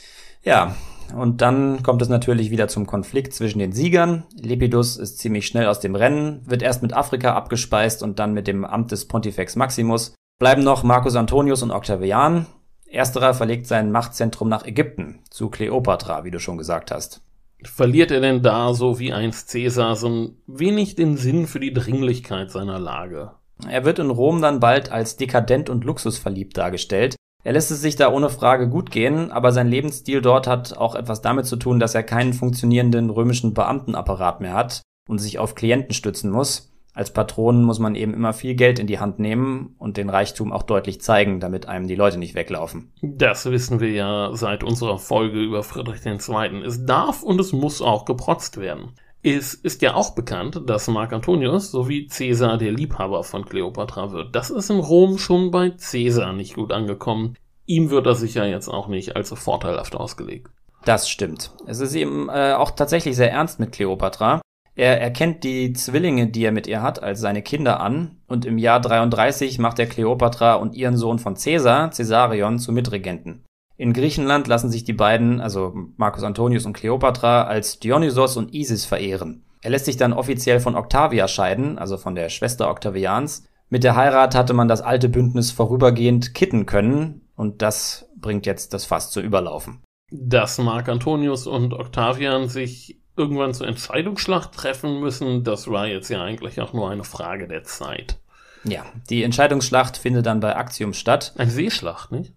Speaker 1: Ja, und dann kommt es natürlich wieder zum Konflikt zwischen den Siegern. Lepidus ist ziemlich schnell aus dem Rennen, wird erst mit Afrika abgespeist und dann mit dem Amt des Pontifex Maximus. Bleiben noch Marcus Antonius und Octavian. Ersterer verlegt sein Machtzentrum nach Ägypten, zu Kleopatra, wie du schon gesagt hast. Verliert er denn
Speaker 3: da, so wie einst Caesar, so
Speaker 1: ein wenig den Sinn für die Dringlichkeit seiner Lage? Er wird in Rom dann bald als dekadent und luxusverliebt dargestellt, er lässt es sich da ohne Frage gut gehen, aber sein Lebensstil dort hat auch etwas damit zu tun, dass er keinen funktionierenden römischen Beamtenapparat mehr hat und sich auf Klienten stützen muss. Als Patron muss man eben immer viel Geld in die Hand nehmen und den Reichtum auch deutlich zeigen, damit einem die Leute nicht weglaufen.
Speaker 3: Das wissen wir ja seit unserer Folge über Friedrich II. Es darf und es muss auch geprotzt werden. Es ist ja auch bekannt, dass Marc Antonius sowie Caesar der Liebhaber von Kleopatra wird. Das ist in Rom schon bei Caesar nicht gut
Speaker 1: angekommen. Ihm wird das sicher jetzt auch nicht allzu vorteilhaft ausgelegt. Das stimmt. Es ist ihm äh, auch tatsächlich sehr ernst mit Kleopatra. Er erkennt die Zwillinge, die er mit ihr hat, als seine Kinder an und im Jahr 33 macht er Kleopatra und ihren Sohn von Caesar, Caesarion, zu Mitregenten. In Griechenland lassen sich die beiden, also Marcus Antonius und Kleopatra, als Dionysos und Isis verehren. Er lässt sich dann offiziell von Octavia scheiden, also von der Schwester Octavians. Mit der Heirat hatte man das alte Bündnis vorübergehend kitten können und das bringt jetzt das Fass zu überlaufen.
Speaker 3: Dass Marc Antonius und Octavian sich irgendwann zur Entscheidungsschlacht treffen müssen, das war jetzt ja eigentlich auch nur
Speaker 1: eine Frage der Zeit. Ja, die Entscheidungsschlacht findet dann bei Axiom statt. Eine Seeschlacht, nicht?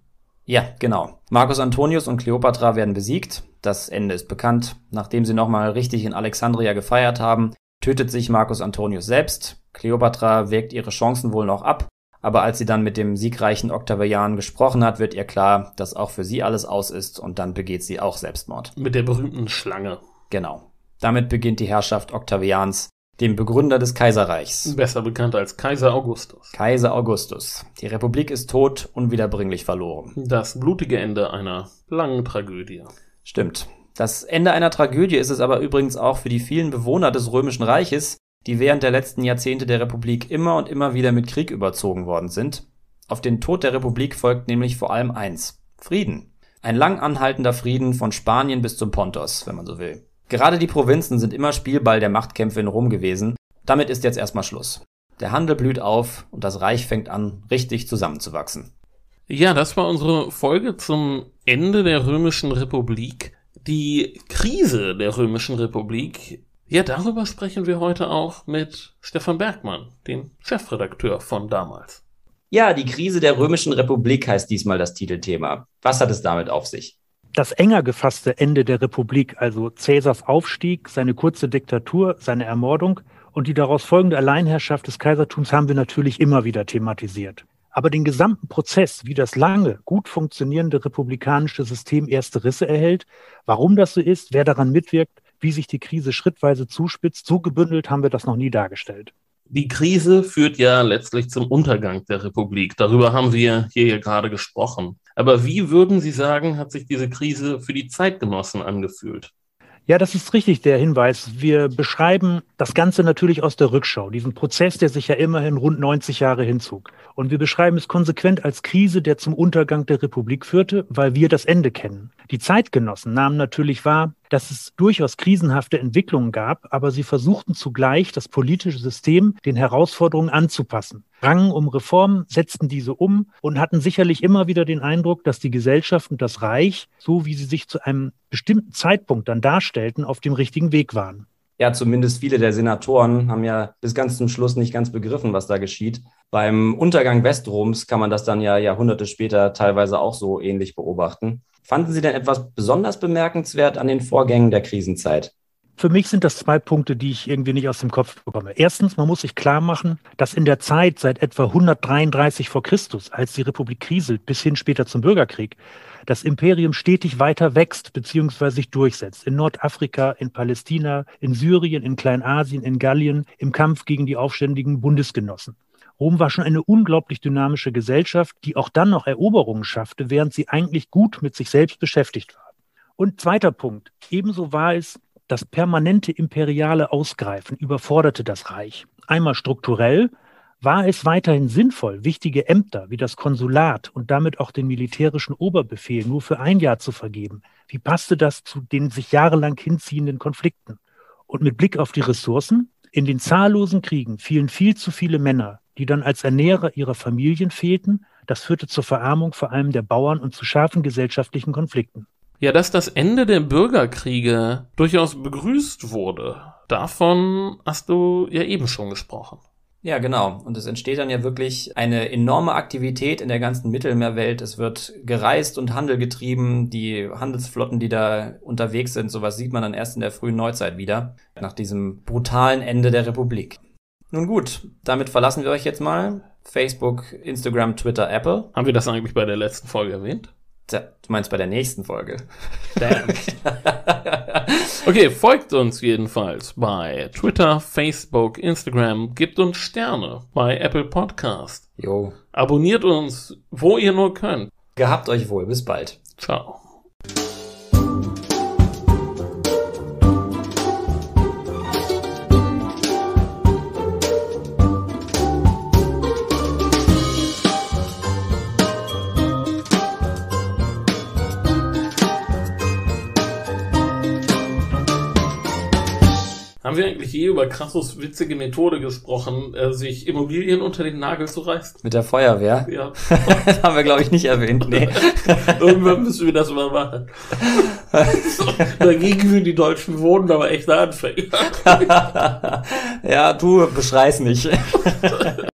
Speaker 1: Ja, genau. Marcus Antonius und Kleopatra werden besiegt. Das Ende ist bekannt. Nachdem sie nochmal richtig in Alexandria gefeiert haben, tötet sich Marcus Antonius selbst. Kleopatra wirkt ihre Chancen wohl noch ab, aber als sie dann mit dem siegreichen Octavian gesprochen hat, wird ihr klar, dass auch für sie alles aus ist und dann begeht sie auch Selbstmord. Mit der berühmten Schlange. Genau. Damit beginnt die Herrschaft Octavians, dem Begründer des Kaiserreichs. Besser bekannt als Kaiser Augustus. Kaiser Augustus. Die Republik ist tot, unwiederbringlich verloren. Das blutige Ende einer langen Tragödie. Stimmt. Das Ende einer Tragödie ist es aber übrigens auch für die vielen Bewohner des Römischen Reiches, die während der letzten Jahrzehnte der Republik immer und immer wieder mit Krieg überzogen worden sind. Auf den Tod der Republik folgt nämlich vor allem eins. Frieden. Ein lang anhaltender Frieden von Spanien bis zum Pontos, wenn man so will. Gerade die Provinzen sind immer Spielball der Machtkämpfe in Rom gewesen, damit ist jetzt erstmal Schluss. Der Handel blüht auf und das Reich fängt an, richtig zusammenzuwachsen. Ja,
Speaker 3: das war unsere Folge zum Ende der Römischen Republik. Die Krise der Römischen Republik. Ja, darüber sprechen wir heute auch mit Stefan
Speaker 1: Bergmann, dem Chefredakteur von damals. Ja, die Krise der Römischen Republik heißt diesmal das Titelthema. Was hat es damit auf sich?
Speaker 2: das enger gefasste Ende der Republik, also Caesars Aufstieg, seine kurze Diktatur, seine Ermordung und die daraus folgende Alleinherrschaft des Kaisertums haben wir natürlich immer wieder thematisiert. Aber den gesamten Prozess, wie das lange, gut funktionierende republikanische System erste Risse erhält, warum das so ist, wer daran mitwirkt, wie sich die Krise schrittweise zuspitzt, so gebündelt haben wir das noch nie dargestellt.
Speaker 3: Die Krise führt ja letztlich zum Untergang der Republik. Darüber haben wir hier ja gerade gesprochen. Aber wie würden Sie sagen, hat sich diese Krise für die Zeitgenossen angefühlt?
Speaker 2: Ja, das ist richtig, der Hinweis. Wir beschreiben das Ganze natürlich aus der Rückschau, diesen Prozess, der sich ja immerhin rund 90 Jahre hinzog. Und wir beschreiben es konsequent als Krise, der zum Untergang der Republik führte, weil wir das Ende kennen. Die Zeitgenossen nahmen natürlich wahr, dass es durchaus krisenhafte Entwicklungen gab, aber sie versuchten zugleich, das politische System den Herausforderungen anzupassen. Rangen um Reformen, setzten diese um und hatten sicherlich immer wieder den Eindruck, dass die Gesellschaft und das Reich, so wie sie sich zu einem bestimmten Zeitpunkt dann darstellten, auf dem richtigen Weg waren.
Speaker 1: Ja, zumindest viele der Senatoren haben ja bis ganz zum Schluss nicht ganz begriffen, was da geschieht. Beim Untergang Westroms kann man das dann ja Jahrhunderte später teilweise auch so ähnlich beobachten. Fanden Sie denn etwas besonders bemerkenswert an den Vorgängen
Speaker 2: der Krisenzeit? Für mich sind das zwei Punkte, die ich irgendwie nicht aus dem Kopf bekomme. Erstens, man muss sich klar machen, dass in der Zeit seit etwa 133 vor Christus, als die Republik kriselt, bis hin später zum Bürgerkrieg, das Imperium stetig weiter wächst bzw. sich durchsetzt. In Nordafrika, in Palästina, in Syrien, in Kleinasien, in Gallien, im Kampf gegen die aufständigen Bundesgenossen. Rom war schon eine unglaublich dynamische Gesellschaft, die auch dann noch Eroberungen schaffte, während sie eigentlich gut mit sich selbst beschäftigt war. Und zweiter Punkt, ebenso war es, das permanente imperiale Ausgreifen überforderte das Reich. Einmal strukturell, war es weiterhin sinnvoll, wichtige Ämter wie das Konsulat und damit auch den militärischen Oberbefehl nur für ein Jahr zu vergeben? Wie passte das zu den sich jahrelang hinziehenden Konflikten? Und mit Blick auf die Ressourcen, in den zahllosen Kriegen fielen viel zu viele Männer, die dann als Ernährer ihrer Familien fehlten. Das führte zur Verarmung vor allem der Bauern und zu scharfen gesellschaftlichen Konflikten.
Speaker 3: Ja, dass das Ende der Bürgerkriege durchaus begrüßt wurde, davon hast du ja eben schon gesprochen.
Speaker 1: Ja, genau. Und es entsteht dann ja wirklich eine enorme Aktivität in der ganzen Mittelmeerwelt. Es wird gereist und Handel getrieben. Die Handelsflotten, die da unterwegs sind, sowas sieht man dann erst in der frühen Neuzeit wieder, nach diesem brutalen Ende der Republik. Nun gut, damit verlassen wir euch jetzt mal. Facebook, Instagram, Twitter, Apple. Haben wir das eigentlich bei der letzten Folge erwähnt? Da, du meinst bei der nächsten Folge. Damn. *laughs*
Speaker 3: okay, folgt uns jedenfalls bei Twitter, Facebook, Instagram. Gebt uns Sterne bei Apple Podcast. Jo. Abonniert uns, wo ihr nur könnt.
Speaker 1: Gehabt euch wohl. Bis bald. Ciao.
Speaker 3: Haben wir eigentlich je eh über krasses witzige Methode gesprochen, äh, sich Immobilien unter den Nagel zu reißen? Mit der Feuerwehr? Ja. *laughs* das haben wir, glaube ich, nicht erwähnt,
Speaker 1: nee. *laughs* Irgendwann müssen wir das mal machen. *laughs* Dagegen sind die deutschen Wohnen aber echt Anfänger. ja,
Speaker 2: du beschreist nicht.